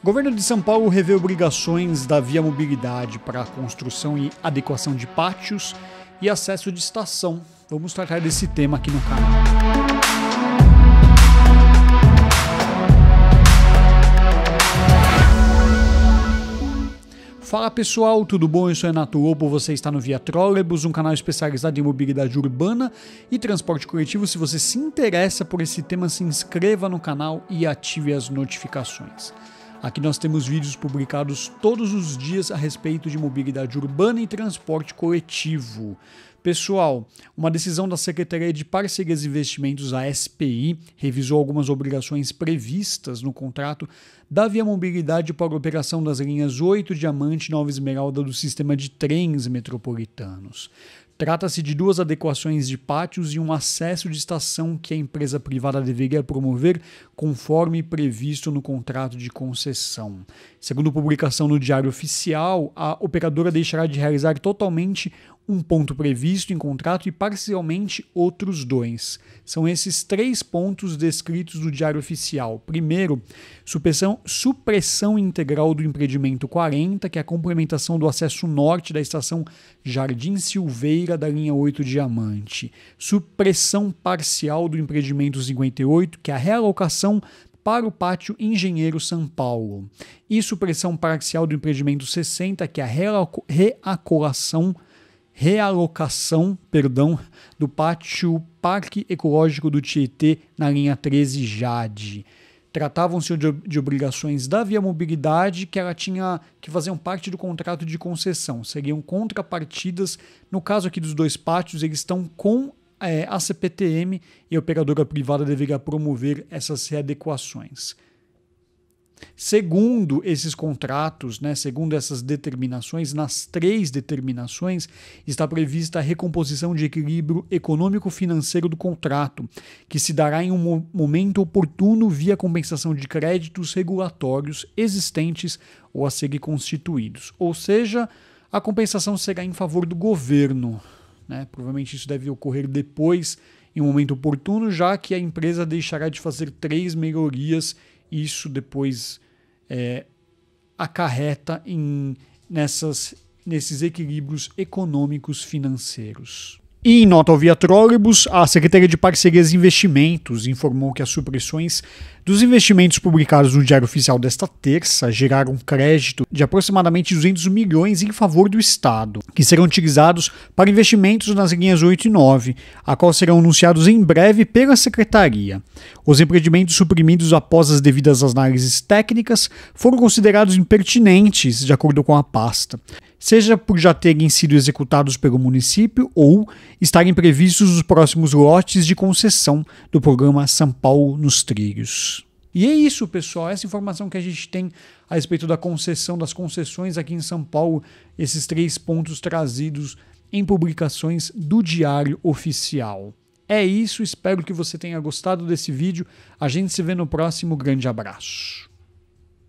O governo de São Paulo revê obrigações da via mobilidade para a construção e adequação de pátios e acesso de estação. Vamos tratar desse tema aqui no canal. Fala pessoal, tudo bom? Eu sou Renato Lobo, você está no Via Trolebus, um canal especializado em mobilidade urbana e transporte coletivo. Se você se interessa por esse tema, se inscreva no canal e ative as notificações. Aqui nós temos vídeos publicados todos os dias a respeito de mobilidade urbana e transporte coletivo. Pessoal, uma decisão da Secretaria de Parcerias e Investimentos, a SPI, revisou algumas obrigações previstas no contrato da Via Mobilidade para a operação das linhas 8 Diamante e 9 Esmeralda do sistema de trens metropolitanos. Trata-se de duas adequações de pátios e um acesso de estação que a empresa privada deveria promover conforme previsto no contrato de concessão. Segundo publicação no Diário Oficial, a operadora deixará de realizar totalmente um ponto previsto em contrato e parcialmente outros dois. São esses três pontos descritos no Diário Oficial. Primeiro, supressão, supressão integral do empreendimento 40, que é a complementação do acesso norte da estação Jardim Silveira da linha 8 Diamante. Supressão parcial do empreendimento 58, que é a realocação para o pátio Engenheiro São Paulo. E supressão parcial do empreendimento 60, que é a reacolação reacolação realocação, perdão, do pátio Parque Ecológico do Tietê na linha 13 Jade. Tratavam-se de, de, obrigações da Via Mobilidade que ela tinha que faziam parte do contrato de concessão. Seriam contrapartidas. No caso aqui dos dois pátios, eles estão com é, a CPTM e a operadora privada deveria promover essas readequações. Segundo esses contratos, né, segundo essas determinações, nas três determinações está prevista a recomposição de equilíbrio econômico-financeiro do contrato, que se dará em um momento oportuno via compensação de créditos regulatórios existentes ou a serem constituídos. Ou seja, a compensação será em favor do governo. Né? Provavelmente isso deve ocorrer depois, em um momento oportuno, já que a empresa deixará de fazer três melhorias isso depois é, acarreta em, nessas, nesses equilíbrios econômicos financeiros. E em nota ao Via Trolleybus, a Secretaria de Parcerias e Investimentos informou que as supressões dos investimentos publicados no Diário Oficial desta terça, geraram crédito de aproximadamente 200 milhões em favor do Estado, que serão utilizados para investimentos nas linhas 8 e 9, a qual serão anunciados em breve pela Secretaria. Os empreendimentos suprimidos após as devidas análises técnicas foram considerados impertinentes, de acordo com a pasta seja por já terem sido executados pelo município ou estarem previstos os próximos lotes de concessão do programa São Paulo nos Trilhos. E é isso, pessoal. Essa informação que a gente tem a respeito da concessão, das concessões aqui em São Paulo, esses três pontos trazidos em publicações do Diário Oficial. É isso, espero que você tenha gostado desse vídeo. A gente se vê no próximo. Grande abraço.